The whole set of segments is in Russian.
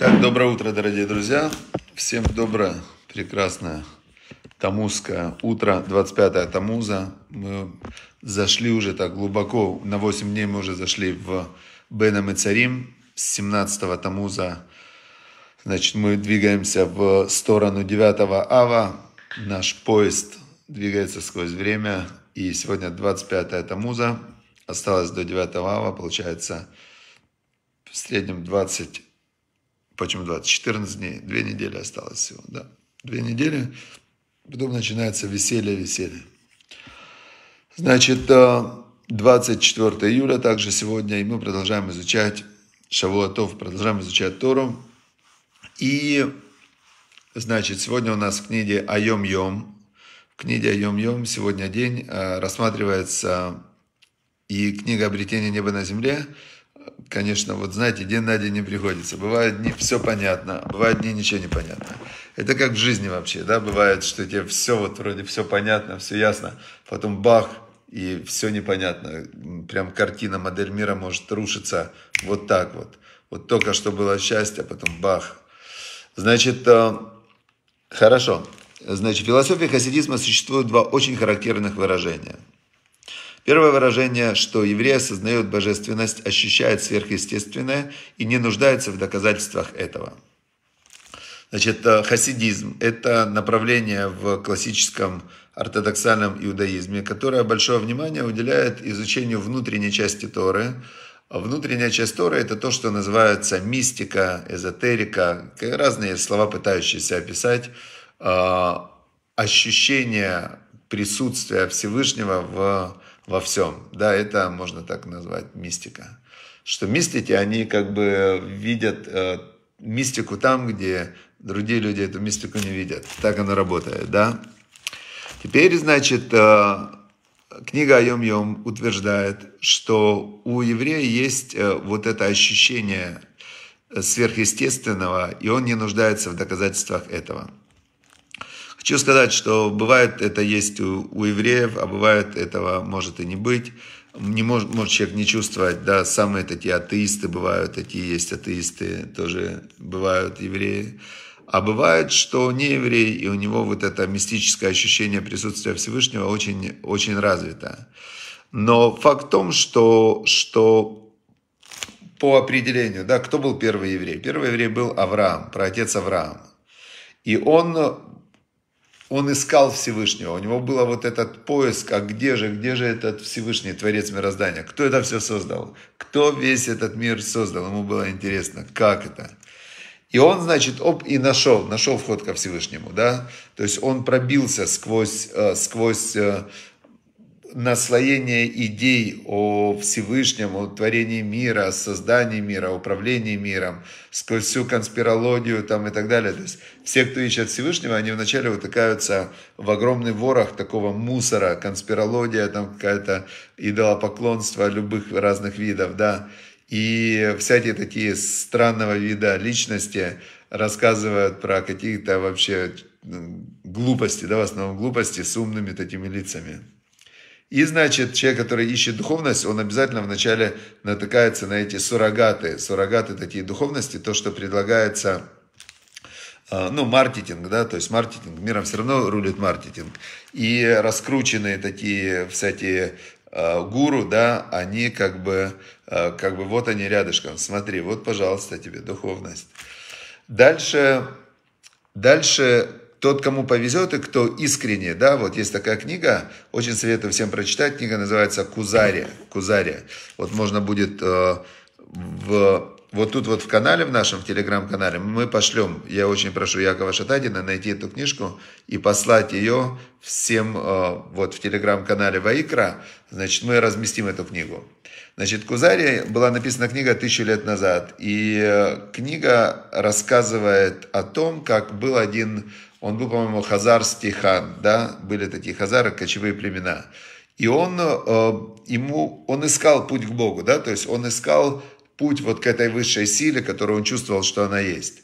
Так, доброе утро, дорогие друзья. Всем доброе, прекрасное Тамузское утро, 25-е Тамуза. Мы зашли уже так глубоко, на 8 дней мы уже зашли в Бенам и Царим. С 17-го Тамуза, значит, мы двигаемся в сторону 9-го Ава. Наш поезд двигается сквозь время. И сегодня 25-е Тамуза. Осталось до 9 Ава, получается, в среднем 20 почему 20, 14 дней, две недели осталось всего, да, две недели, потом начинается веселье, веселье. Значит, 24 э, июля также сегодня, и мы продолжаем изучать Шавуатов, продолжаем изучать Тору. И, значит, сегодня у нас в книге Айом-Йом, в книге Айом-Йом сегодня день э, рассматривается и книга «Обретение неба на земле», конечно, вот знаете, день на день не приходится. Бывают дни все понятно, бывают дни ничего не понятно. Это как в жизни вообще, да, бывает, что тебе все вот вроде все понятно, все ясно, потом бах, и все непонятно. Прям картина, модель мира может рушиться вот так вот. Вот только что было счастье, а потом бах. Значит, э, хорошо. Значит, в философии хасидизма существует два очень характерных выражения – Первое выражение, что еврей осознает божественность, ощущает сверхъестественное и не нуждается в доказательствах этого. Значит, э, хасидизм – это направление в классическом ортодоксальном иудаизме, которое большое внимание уделяет изучению внутренней части Торы. Внутренняя часть Торы – это то, что называется мистика, эзотерика, разные слова, пытающиеся описать э, ощущение присутствия Всевышнего в во всем. Да, это можно так назвать мистика. Что мистики, они как бы видят э, мистику там, где другие люди эту мистику не видят. Так она работает, да? Теперь, значит, э, книга Айом Йом утверждает, что у еврея есть э, вот это ощущение э, сверхъестественного, и он не нуждается в доказательствах этого. Хочу сказать, что бывает это есть у, у евреев, а бывает этого может и не быть. Не может, может человек не чувствовать, да, самые такие атеисты бывают, такие есть атеисты, тоже бывают евреи. А бывает, что не еврей, и у него вот это мистическое ощущение присутствия Всевышнего очень, очень развито. Но факт в том, что, что по определению, да, кто был первый еврей? Первый еврей был Авраам, про праотец Авраам. И он он искал Всевышнего. У него был вот этот поиск, а где же, где же этот Всевышний Творец мироздания? Кто это все создал? Кто весь этот мир создал? Ему было интересно, как это? И он, значит, оп, и нашел, нашел вход ко Всевышнему, да? То есть он пробился сквозь, э, сквозь э, наслоение идей о Всевышнем, о творении мира, о создании мира, о управлении миром, сквозь всю конспирологию там и так далее. То есть все, кто ищет Всевышнего, они вначале утыкаются в огромный ворох такого мусора, конспирология, там какая-то идолопоклонство любых разных видов, да. И всякие такие странного вида личности рассказывают про какие-то вообще глупости, да, в основном глупости с умными такими лицами. И, значит, человек, который ищет духовность, он обязательно вначале натыкается на эти суррогаты. Суррогаты такие духовности, то, что предлагается а, ну, маркетинг, да, то есть маркетинг, миром все равно рулит маркетинг. И раскрученные такие всякие а, гуру, да, они как бы, а, как бы вот они рядышком, смотри, вот, пожалуйста, тебе духовность. Дальше, дальше тот, кому повезет и кто искренне, да, вот есть такая книга, очень советую всем прочитать, книга называется «Кузария». Кузария. Вот можно будет э, в вот тут вот в канале, в нашем в телеграм-канале, мы пошлем, я очень прошу Якова Шатадина найти эту книжку и послать ее всем э, вот в телеграм-канале Ваикра, значит, мы разместим эту книгу. Значит, Кузари была написана книга тысячу лет назад, и э, книга рассказывает о том, как был один, он был, по-моему, хазарский хан, да, были такие хазары, кочевые племена, и он, э, ему, он искал путь к Богу, да, то есть он искал путь вот к этой высшей силе, которую он чувствовал, что она есть.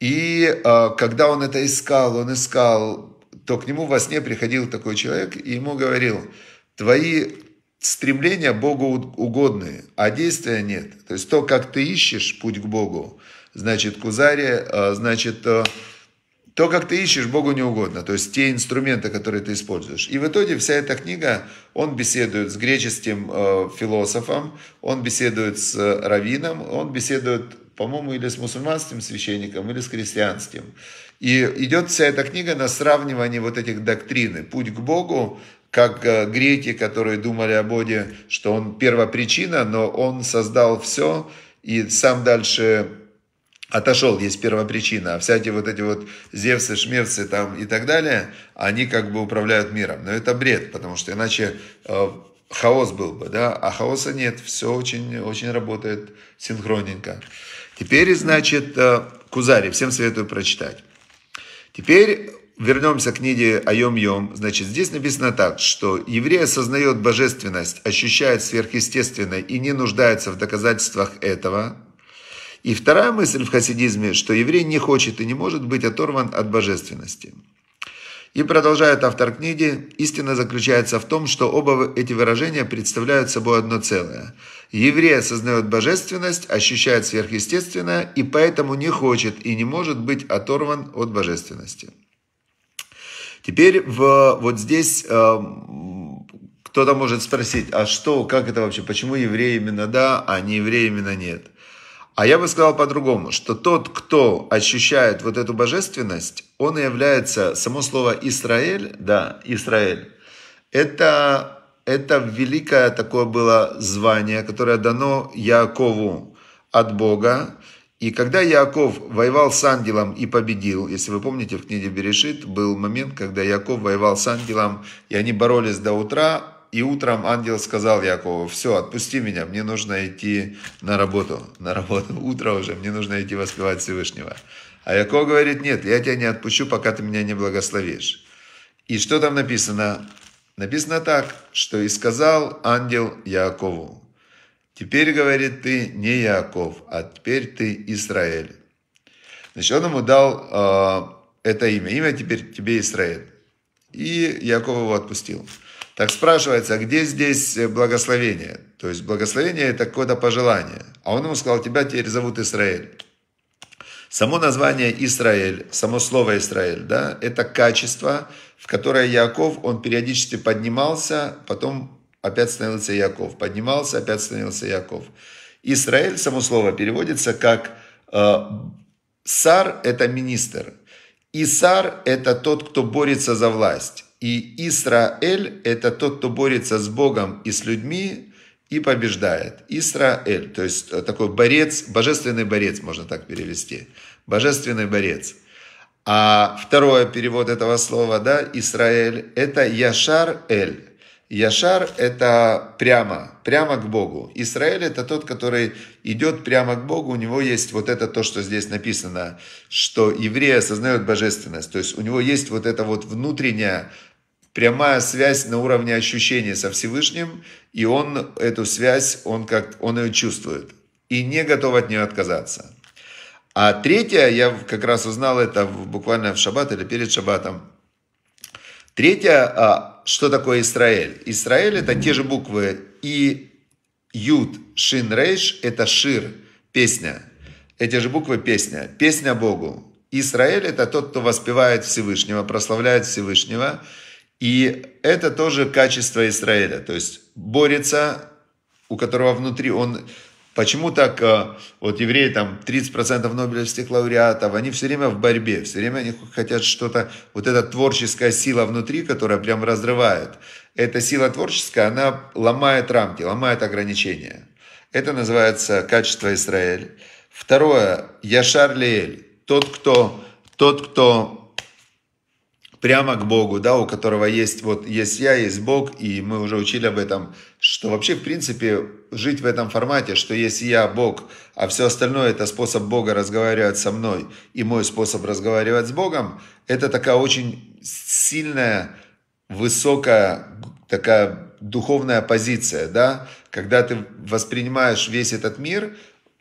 И а, когда он это искал, он искал, то к нему во сне приходил такой человек и ему говорил, твои стремления Богу угодные, а действия нет. То есть то, как ты ищешь путь к Богу, значит, кузаре, а, значит, то, как ты ищешь, Богу не угодно. То есть те инструменты, которые ты используешь. И в итоге вся эта книга, он беседует с греческим э, философом, он беседует с э, раввином, он беседует, по-моему, или с мусульманским священником, или с христианским. И идет вся эта книга на сравнивание вот этих доктрины. Путь к Богу, как э, греки, которые думали о Боге, что он первопричина, но он создал все, и сам дальше отошел, есть первопричина, а вся эти вот эти вот Зевсы, Шмевцы там и так далее, они как бы управляют миром. Но это бред, потому что иначе э, хаос был бы, да, а хаоса нет, все очень, очень работает синхронненько. Теперь, значит, э, Кузари, всем советую прочитать. Теперь вернемся к книге Айом-Йом. Значит, здесь написано так, что еврей осознает божественность, ощущает сверхъестественное и не нуждается в доказательствах этого – и вторая мысль в хасидизме, что еврей не хочет и не может быть оторван от божественности. И продолжает автор книги, истина заключается в том, что оба эти выражения представляют собой одно целое. Еврей осознает божественность, ощущает сверхъестественное и поэтому не хочет и не может быть оторван от божественности. Теперь в, вот здесь э, кто-то может спросить, а что, как это вообще, почему евреи именно да, а не евреи именно нет? А я бы сказал по-другому, что тот, кто ощущает вот эту божественность, он является, само слово «Израиль», да, «Израиль», это, это великое такое было звание, которое дано Якову от Бога. И когда Яков воевал с ангелом и победил, если вы помните, в книге Берешит был момент, когда Яков воевал с ангелом, и они боролись до утра, и утром ангел сказал Якову, все, отпусти меня, мне нужно идти на работу. На работу, утро уже, мне нужно идти воспевать Всевышнего. А Яков говорит, нет, я тебя не отпущу, пока ты меня не благословишь. И что там написано? Написано так, что и сказал ангел Якову. Теперь, говорит, ты не Яков, а теперь ты Израиль. Значит, он ему дал э, это имя. Имя теперь тебе Израиль. И Яков его отпустил. Так спрашивается, а где здесь э, благословение? То есть благословение – это какое-то пожелание. А он ему сказал, тебя теперь зовут Израиль. Само название Израиль, само слово Израиль, да, это качество, в которое Яков, он периодически поднимался, потом опять становился Яков, поднимался, опять становился Яков. Израиль, само слово, переводится как э, «сар» – это министр, и «сар» – это тот, кто борется за власть. И Исраэль – это тот, кто борется с Богом и с людьми и побеждает. Исраэль, то есть э, такой борец, божественный борец, можно так перевести. Божественный борец. А второй перевод этого слова, да, Исраэль, это Яшар-эль. Яшар – это прямо, прямо к Богу. Израиль – это тот, который идет прямо к Богу. У него есть вот это то, что здесь написано, что евреи осознают божественность. То есть у него есть вот это вот внутреннее прямая связь на уровне ощущения со Всевышним, и он эту связь, он, как, он ее чувствует и не готов от нее отказаться. А третья, я как раз узнал это буквально в шаббат или перед шаббатом. Третья, а, что такое Израиль? Израиль это те же буквы и Юд, Шин, Рейш, это Шир, песня. Эти же буквы песня, песня Богу. Израиль это тот, кто воспевает Всевышнего, прославляет Всевышнего. И это тоже качество Израиля, то есть борется, у которого внутри он... Почему так э, вот евреи, там 30% нобелевских лауреатов, они все время в борьбе, все время они хотят что-то, вот эта творческая сила внутри, которая прям разрывает. Эта сила творческая, она ломает рамки, ломает ограничения. Это называется качество Израиль. Второе, Яшар Лиэль, тот, кто, тот, кто прямо к Богу, да, у которого есть вот есть я, есть Бог, и мы уже учили об этом, что вообще в принципе жить в этом формате, что есть я, Бог, а все остальное это способ Бога разговаривать со мной и мой способ разговаривать с Богом, это такая очень сильная, высокая, такая духовная позиция, да, когда ты воспринимаешь весь этот мир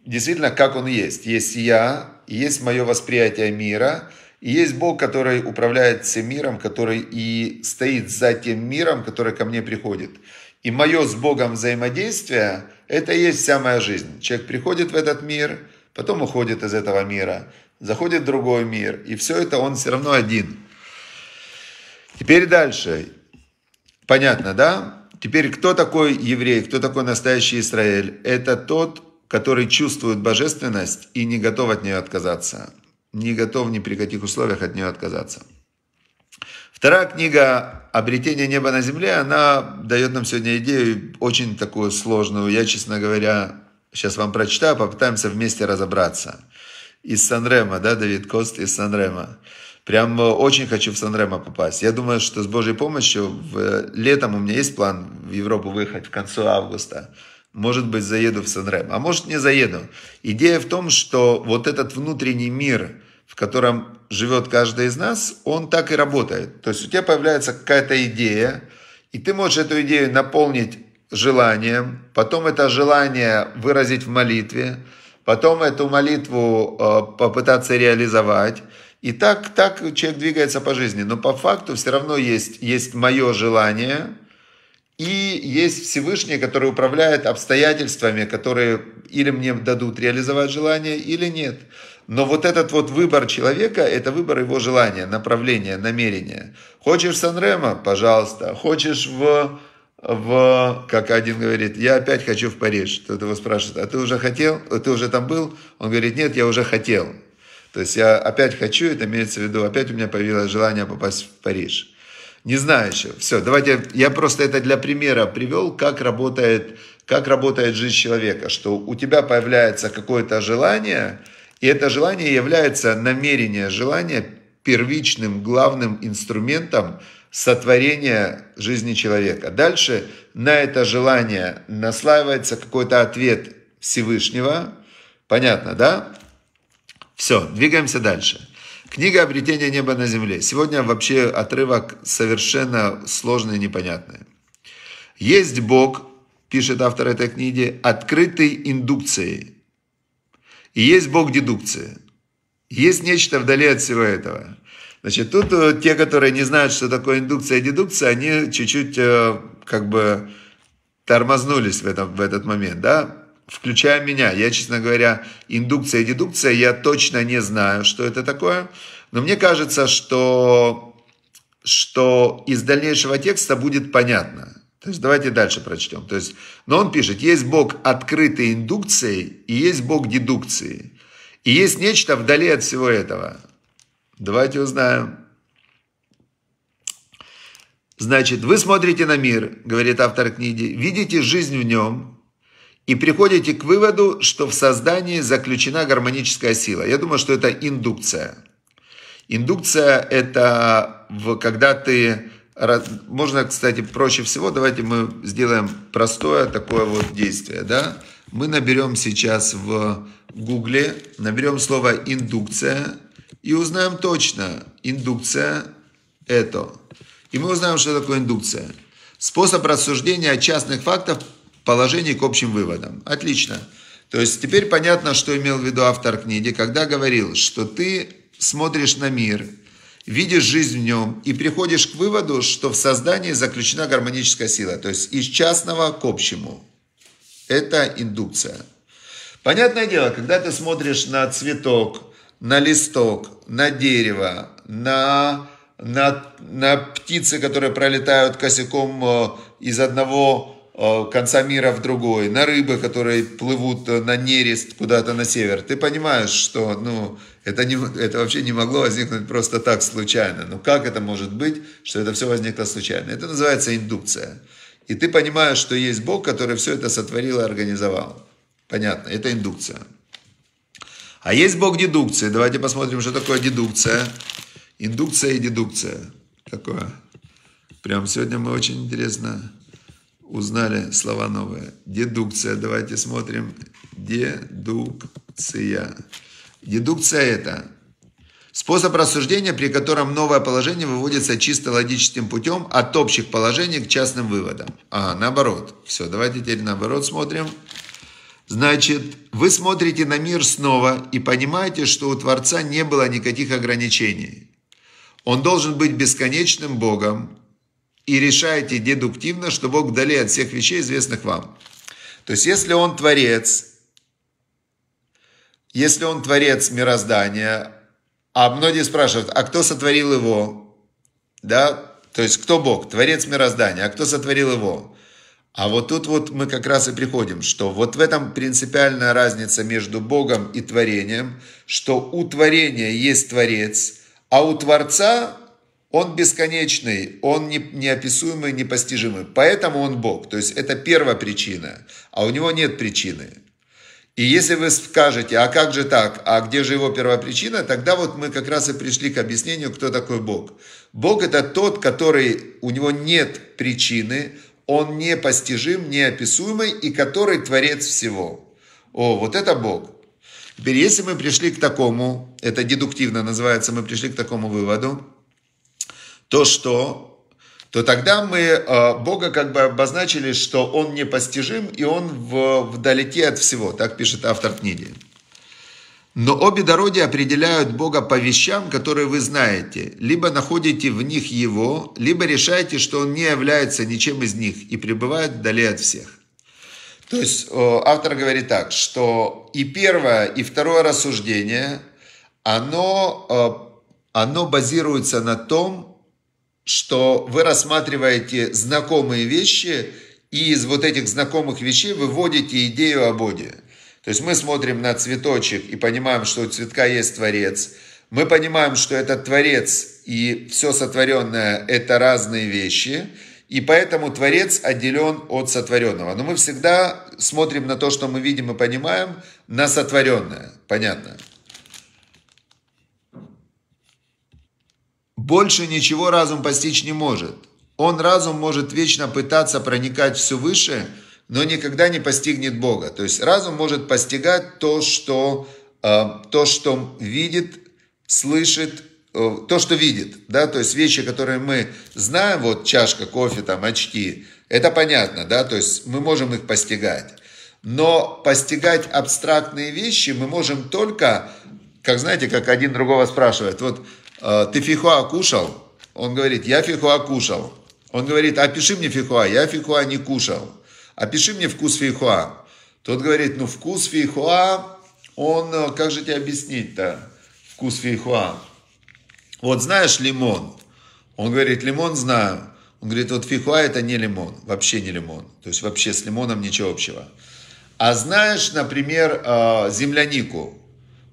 действительно как он есть. Есть я, есть мое восприятие мира – и есть Бог, который управляет всем миром, который и стоит за тем миром, который ко мне приходит. И мое с Богом взаимодействие – это и есть вся моя жизнь. Человек приходит в этот мир, потом уходит из этого мира, заходит в другой мир, и все это он все равно один. Теперь дальше. Понятно, да? Теперь кто такой еврей, кто такой настоящий Израиль? Это тот, который чувствует божественность и не готов от нее отказаться не готов ни при каких условиях от нее отказаться. Вторая книга «Обретение неба на земле», она дает нам сегодня идею очень такую сложную. Я, честно говоря, сейчас вам прочитаю, попытаемся вместе разобраться. Из Санрема, да, Давид Кост из Санрема. Прям э, очень хочу в Санремо попасть. Я думаю, что с Божьей помощью в, э, летом у меня есть план в Европу выехать в конце августа. Может быть, заеду в Санремо, а может не заеду. Идея в том, что вот этот внутренний мир, в котором живет каждый из нас, он так и работает. То есть у тебя появляется какая-то идея, и ты можешь эту идею наполнить желанием, потом это желание выразить в молитве, потом эту молитву э, попытаться реализовать. И так, так человек двигается по жизни. Но по факту все равно есть, есть мое желание, и есть Всевышний, который управляет обстоятельствами, которые или мне дадут реализовать желание, или нет. Но вот этот вот выбор человека, это выбор его желания, направления, намерения. Хочешь в сан Пожалуйста. Хочешь в, в, как один говорит, я опять хочу в Париж. кто-то его спрашивает, а ты уже хотел? Ты уже там был? Он говорит, нет, я уже хотел. То есть я опять хочу, это имеется в виду, опять у меня появилось желание попасть в Париж. Не знаю еще. Все, давайте, я просто это для примера привел, как работает, как работает жизнь человека, что у тебя появляется какое-то желание – и это желание является, намерение желание первичным, главным инструментом сотворения жизни человека. Дальше на это желание наслаивается какой-то ответ Всевышнего. Понятно, да? Все, двигаемся дальше. Книга «Обретение неба на земле». Сегодня вообще отрывок совершенно сложный и непонятный. «Есть Бог, пишет автор этой книги, открытый индукцией, и есть бог дедукция, Есть нечто вдали от всего этого. Значит, тут э, те, которые не знают, что такое индукция и дедукция, они чуть-чуть э, как бы тормознулись в, этом, в этот момент, да? Включая меня, я, честно говоря, индукция и дедукция, я точно не знаю, что это такое. Но мне кажется, что, что из дальнейшего текста будет понятно. То есть давайте дальше прочтем. То есть, но он пишет, есть Бог открытой индукции и есть Бог дедукции. И есть нечто вдали от всего этого. Давайте узнаем. Значит, вы смотрите на мир, говорит автор книги, видите жизнь в нем и приходите к выводу, что в создании заключена гармоническая сила. Я думаю, что это индукция. Индукция – это когда ты можно, кстати, проще всего, давайте мы сделаем простое такое вот действие, да. Мы наберем сейчас в гугле, наберем слово индукция и узнаем точно, индукция это. И мы узнаем, что такое индукция. Способ рассуждения частных фактов положений к общим выводам. Отлично. То есть теперь понятно, что имел в виду автор книги, когда говорил, что ты смотришь на мир – видишь жизнь в нем и приходишь к выводу, что в создании заключена гармоническая сила, то есть из частного к общему. Это индукция. Понятное дело, когда ты смотришь на цветок, на листок, на дерево, на, на, на птицы, которые пролетают косяком э, из одного конца мира в другой, на рыбы, которые плывут э, на нерест куда-то на север. Ты понимаешь, что ну, это, не, это вообще не могло возникнуть просто так случайно. Но как это может быть, что это все возникло случайно? Это называется индукция. И ты понимаешь, что есть Бог, который все это сотворил и организовал. Понятно, это индукция. А есть Бог дедукции. Давайте посмотрим, что такое дедукция. Индукция и дедукция. Такое. Прям сегодня мы очень интересно узнали слова новые. Дедукция. Давайте смотрим. Дедукция. Дедукция это способ рассуждения, при котором новое положение выводится чисто логическим путем от общих положений к частным выводам. А, наоборот. Все, давайте теперь наоборот смотрим. Значит, вы смотрите на мир снова и понимаете, что у Творца не было никаких ограничений. Он должен быть бесконечным Богом, и решаете дедуктивно, что Бог вдали от всех вещей, известных вам. То есть, если Он Творец, если Он Творец мироздания, а многие спрашивают, а кто сотворил его? Да, то есть, кто Бог? Творец мироздания, а кто сотворил его? А вот тут вот мы как раз и приходим, что вот в этом принципиальная разница между Богом и творением, что у творения есть Творец, а у Творца он бесконечный, он не, неописуемый, непостижимый. Поэтому он Бог. То есть это первая причина. А у него нет причины. И если вы скажете, а как же так, а где же его первопричина, тогда вот мы как раз и пришли к объяснению, кто такой Бог. Бог это тот, который, у него нет причины, он непостижим, неописуемый и который творец всего. О, вот это Бог. Теперь, если мы пришли к такому, это дедуктивно называется, мы пришли к такому выводу, то что, то тогда мы э, Бога как бы обозначили, что Он непостижим и Он в, вдалеке от всего, так пишет автор книги. Но обе дороги определяют Бога по вещам, которые вы знаете. Либо находите в них Его, либо решаете, что Он не является ничем из них и пребывает вдали от всех. То есть э, автор говорит так, что и первое, и второе рассуждение, оно, э, оно базируется на том, что вы рассматриваете знакомые вещи и из вот этих знакомых вещей выводите идею о Боге. То есть мы смотрим на цветочек и понимаем, что у цветка есть Творец. Мы понимаем, что этот Творец и все сотворенное – это разные вещи. И поэтому Творец отделен от сотворенного. Но мы всегда смотрим на то, что мы видим и понимаем, на сотворенное. Понятно? Больше ничего разум постичь не может. Он, разум, может вечно пытаться проникать все выше, но никогда не постигнет Бога. То есть разум может постигать то, что, э, то, что видит, слышит, э, то, что видит. Да? То есть вещи, которые мы знаем, вот чашка кофе, там, очки, это понятно, да, то есть мы можем их постигать. Но постигать абстрактные вещи мы можем только, как знаете, как один другого спрашивает, вот «А, ты фихуа кушал? Он говорит, я фихуа кушал. Он говорит, опиши мне фихуа, я фихуа не кушал. Опиши мне вкус фихуа. Тот говорит, ну вкус фихуа, он, э, как же тебе объяснить-то, вкус фихуа? Вот знаешь лимон? Он говорит, лимон знаю. Он говорит, вот фихуа это не лимон, вообще не лимон. То есть вообще с лимоном ничего общего. А знаешь, например, э, землянику?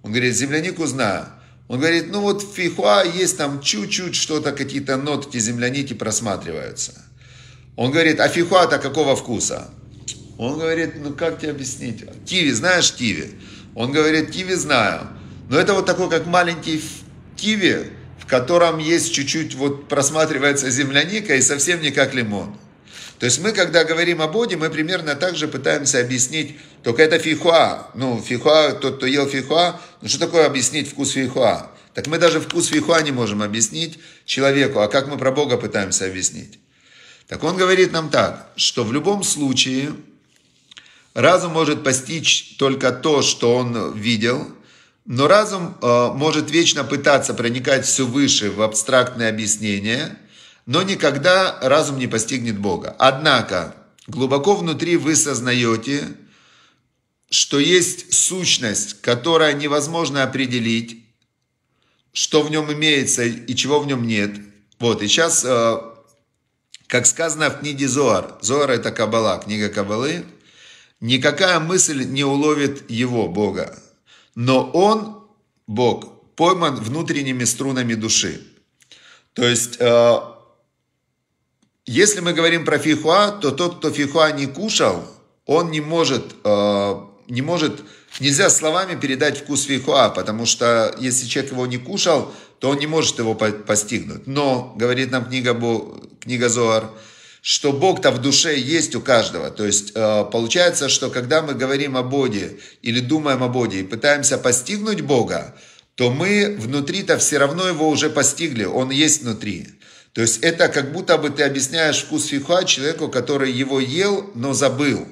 Он говорит, землянику знаю. Он говорит, ну вот в фихуа есть там чуть-чуть что-то, какие-то нотки земляники просматриваются. Он говорит, а фихуа-то какого вкуса? Он говорит, ну как тебе объяснить? Киви, знаешь киви? Он говорит, киви знаю. Но это вот такой, как маленький киви, в котором есть чуть-чуть, вот просматривается земляника и совсем не как лимон. То есть мы, когда говорим о Боде, мы примерно так же пытаемся объяснить, только это фихуа. Ну, фихуа, тот, кто ел фихуа, ну что такое объяснить вкус фихуа? Так мы даже вкус фихуа не можем объяснить человеку, а как мы про Бога пытаемся объяснить? Так он говорит нам так, что в любом случае разум может постичь только то, что он видел, но разум э, может вечно пытаться проникать все выше в абстрактные объяснения – но никогда разум не постигнет Бога. Однако, глубоко внутри вы сознаете, что есть сущность, которая невозможно определить, что в нем имеется и чего в нем нет. Вот, и сейчас, э, как сказано в книге Зоар, Зоар это Кабала, книга Кабалы, никакая мысль не уловит его, Бога, но он, Бог, пойман внутренними струнами души. То есть э, если мы говорим про фихуа, то тот, кто фихуа не кушал, он не может, э, не может, нельзя словами передать вкус фихуа, потому что если человек его не кушал, то он не может его по постигнуть. Но, говорит нам книга, Бу, книга Зоар, что Бог-то в душе есть у каждого. То есть э, получается, что когда мы говорим о Боге или думаем о Боге и пытаемся постигнуть Бога, то мы внутри-то все равно его уже постигли, он есть внутри. То есть это как будто бы ты объясняешь вкус фихуа человеку, который его ел, но забыл.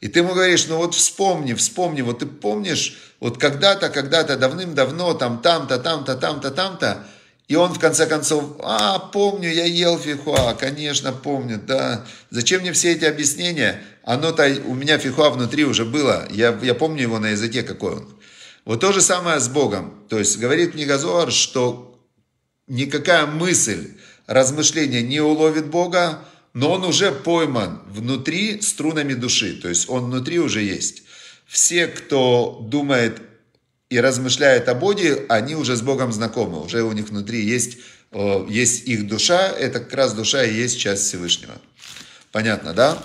И ты ему говоришь, ну вот вспомни, вспомни, вот ты помнишь, вот когда-то, когда-то, давным-давно, там, там-то, там-то, там-то, там-то, и он в конце концов, а, помню, я ел фихуа, конечно, помню, да. Зачем мне все эти объяснения? Оно-то у меня фихуа внутри уже было, я, я помню его на языке, какой он. Вот то же самое с Богом. То есть говорит мне Зоар, что никакая мысль, Размышления не уловит Бога, но он уже пойман внутри струнами души, то есть он внутри уже есть. Все, кто думает и размышляет о Боге, они уже с Богом знакомы, уже у них внутри есть, э, есть их душа, это как раз душа и есть часть Всевышнего. Понятно, да?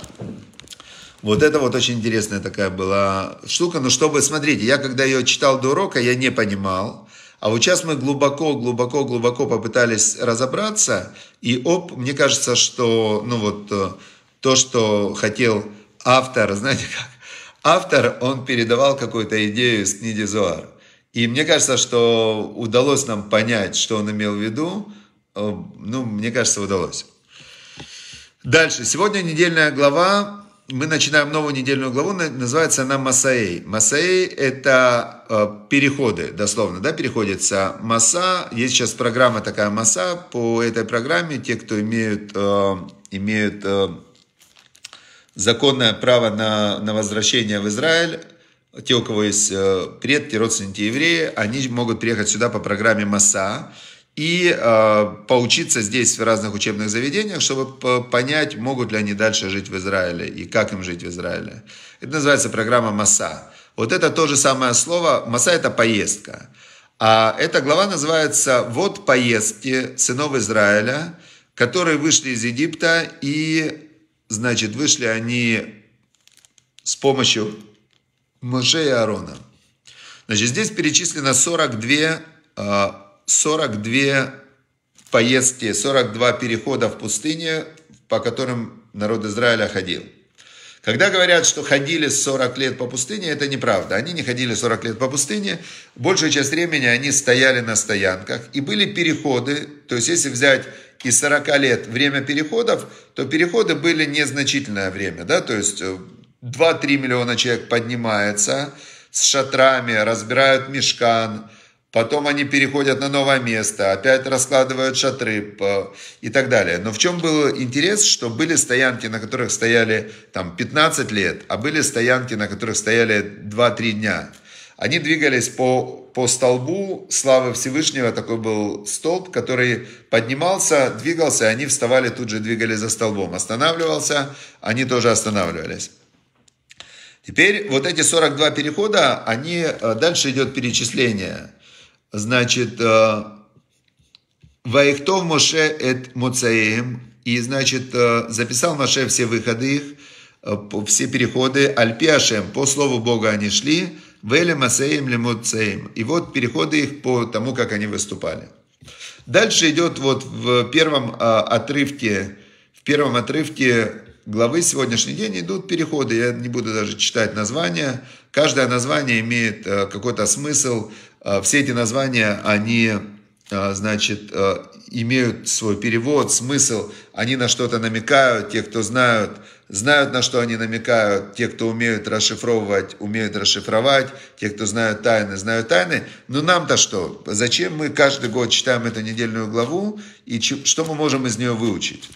Вот это вот очень интересная такая была штука. Но ну, чтобы, смотрите, я когда ее читал до урока, я не понимал. А вот сейчас мы глубоко, глубоко, глубоко попытались разобраться, и оп, мне кажется, что, ну вот, э, то, что хотел автор, знаете как, автор, он передавал какую-то идею из книги Зоар. И мне кажется, что удалось нам понять, что он имел в виду, э, ну, мне кажется, удалось. Дальше. Сегодня недельная глава мы начинаем новую недельную главу, называется она Масаэй. Масаэй – это э, переходы, дословно, да, переходится Маса. Есть сейчас программа такая Маса. По этой программе те, кто имеют, э, имеют э, законное право на, на возвращение в Израиль, те, у кого есть э, предки, родственники евреи, они могут приехать сюда по программе Маса и э, поучиться здесь в разных учебных заведениях, чтобы понять, могут ли они дальше жить в Израиле и как им жить в Израиле. Это называется программа МАСА. Вот это то же самое слово. МАСА – это поездка. А эта глава называется «Вот поездки сынов Израиля, которые вышли из Египта, и, значит, вышли они с помощью Моше и Аарона». Значит, здесь перечислено 42 э, 42 поездки, 42 перехода в пустыне, по которым народ Израиля ходил. Когда говорят, что ходили 40 лет по пустыне, это неправда. Они не ходили 40 лет по пустыне. Большую часть времени они стояли на стоянках. И были переходы. То есть, если взять из 40 лет время переходов, то переходы были незначительное время. Да? То есть, 2-3 э, миллиона человек поднимается с шатрами, разбирают мешкан, Потом они переходят на новое место, опять раскладывают шатры и так далее. Но в чем был интерес, что были стоянки, на которых стояли там 15 лет, а были стоянки, на которых стояли 2-3 дня. Они двигались по, по столбу славы Всевышнего, такой был столб, который поднимался, двигался, они вставали, тут же двигались за столбом. Останавливался, они тоже останавливались. Теперь вот эти 42 перехода, они, э, дальше идет перечисление – Значит, э, Ваихтов Моше эт Моцаем, и, значит, э, записал Моше все выходы их, э, все переходы, Альпи по слову Бога они шли, Веле Масеем Лемуцеем. И вот переходы их по тому, как они выступали. Дальше идет вот в первом отрывке, в первом отрывке главы сегодняшний день идут переходы. Я не буду даже читать названия. Каждое название имеет какой-то смысл, а, все эти названия, они, а, значит, а, имеют свой перевод, смысл, они на что-то намекают, те, кто знают, знают, на что они намекают, те, кто умеют расшифровывать, умеют расшифровать, те, кто знают тайны, знают тайны. Но нам-то что? Зачем мы каждый год читаем эту недельную главу и что мы можем из нее выучить?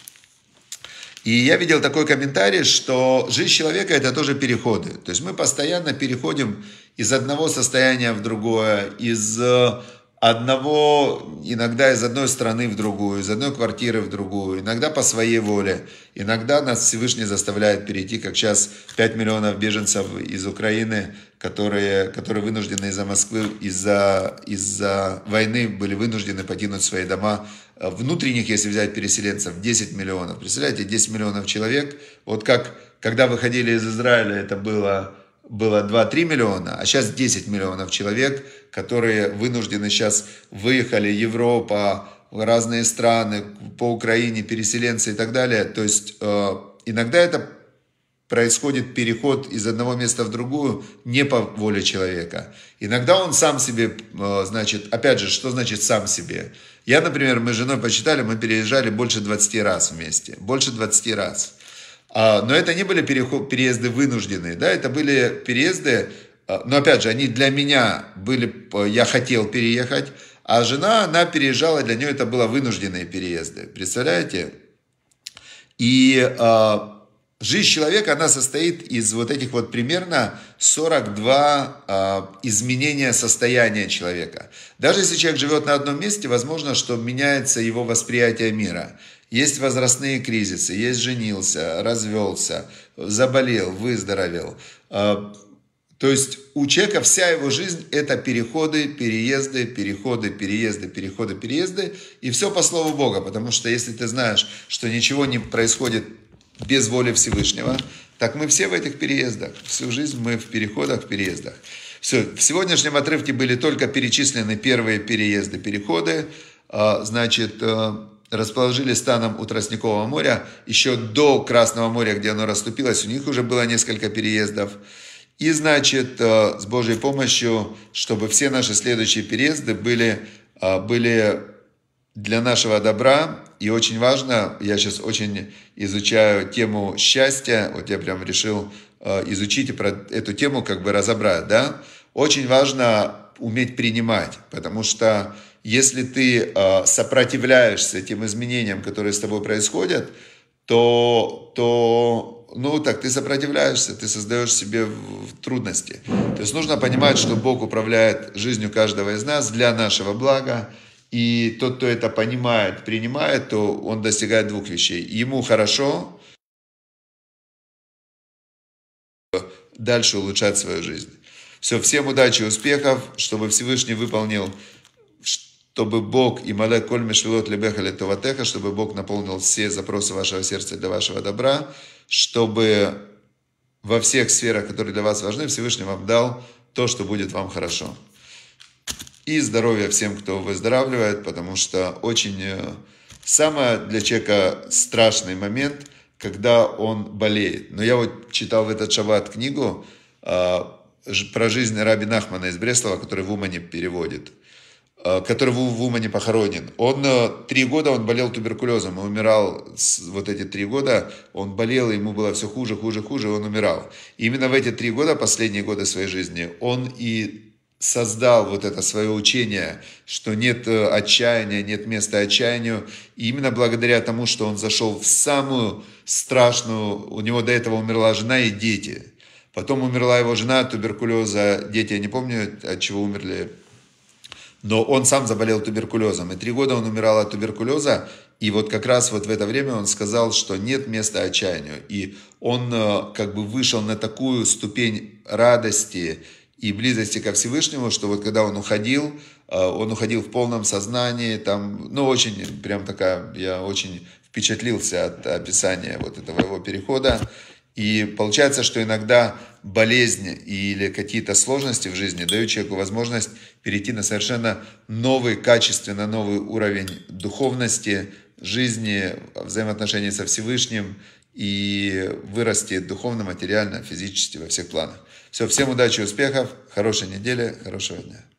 И я видел такой комментарий, что жизнь человека это тоже переходы. То есть мы постоянно переходим из одного состояния в другое, из э, одного, иногда из одной страны в другую, из одной квартиры в другую, иногда по своей воле, иногда нас Всевышний заставляет перейти, как сейчас 5 миллионов беженцев из Украины, которые, которые вынуждены из-за Москвы, из-за из войны были вынуждены покинуть свои дома. Э, внутренних, если взять переселенцев, 10 миллионов. Представляете, 10 миллионов человек. Вот как, когда выходили из Израиля, это было было 2-3 миллиона, а сейчас 10 миллионов человек, которые вынуждены сейчас выехали, Европа, разные страны, по Украине, переселенцы и так далее. То есть э, иногда это происходит переход из одного места в другую не по воле человека. Иногда он сам себе, э, значит, опять же, что значит сам себе? Я, например, мы с женой почитали, мы переезжали больше 20 раз вместе. Больше 20 раз. А, но это не были переезды вынужденные, да, это были переезды, а, но опять же, они для меня были, э, я хотел переехать, а жена, она переезжала, для нее это было вынужденные переезды, представляете? И а, Жизнь человека, она состоит из вот этих вот примерно 42 э, изменения состояния человека. Даже если человек живет на одном месте, возможно, что меняется его восприятие мира. Есть возрастные кризисы, есть женился, развелся, заболел, выздоровел. А, то есть у человека вся его жизнь – это переходы, переезды, переходы, переезды, переходы, переезды. И все по слову Бога, потому что если ты знаешь, что ничего не происходит без воли Всевышнего, так мы все в этих переездах. Всю жизнь мы в переходах, в переездах. Все, в сегодняшнем отрывке были только перечислены первые переезды, переходы. А, значит, а, расположили станом у Тростникового моря. Еще до Красного моря, где оно расступилось, у них уже было несколько переездов. И, значит, э, с Божьей помощью, чтобы все наши следующие переезды были, э, были для нашего добра. И очень важно, я сейчас очень изучаю тему счастья, вот я прям решил э, изучить и про эту тему как бы разобрать, да. Очень важно уметь принимать, потому что если ты а, сопротивляешься тем изменениям, которые с тобой происходят, то, то ну так, ты сопротивляешься, ты создаешь себе трудности. То есть нужно понимать, что Бог управляет жизнью каждого из нас для нашего блага, и тот, кто это понимает, принимает, то он достигает двух вещей. Ему хорошо, дальше улучшать свою жизнь. Все, всем удачи и успехов, чтобы Всевышний выполнил чтобы Бог и мале коль мешвилот лебеха летоватеха, чтобы Бог наполнил все запросы вашего сердца для вашего добра, чтобы во всех сферах, которые для вас важны, Всевышний вам дал то, что будет вам хорошо. И здоровья всем, кто выздоравливает, потому что очень э, самое для человека страшный момент, когда он болеет. Но я вот читал в этот шаббат книгу э, про жизнь Раби Нахмана из Бреслова, который в Умане переводит. Э, который в Умане похоронен. Он э, три года он болел туберкулезом и умирал вот эти три года. Он болел, ему было все хуже, хуже, хуже, и он умирал. И именно в эти три года, последние годы своей жизни, он и создал вот это свое учение, что нет э, отчаяния, нет места отчаянию. И именно благодаря тому, что он зашел в самую страшную, у него до этого умерла жена и дети. Потом умерла его жена от туберкулеза, дети, я не помню, от чего умерли, но он сам заболел туберкулезом. И три года он умирал от туберкулеза, и вот как раз вот в это время он сказал, что нет места отчаянию. И он э, как бы вышел на такую ступень радости и близости ко Всевышнему, что вот когда он уходил, э, он уходил в полном сознании, там, ну, очень, прям такая, я очень впечатлился от описания вот этого его перехода. И получается, что иногда болезни или какие-то сложности в жизни дают человеку возможность перейти на совершенно новый, качественно новый уровень духовности, жизни, взаимоотношений со Всевышним и вырасти духовно, материально, физически во всех планах. Все, всем удачи, успехов, хорошей недели, хорошего дня.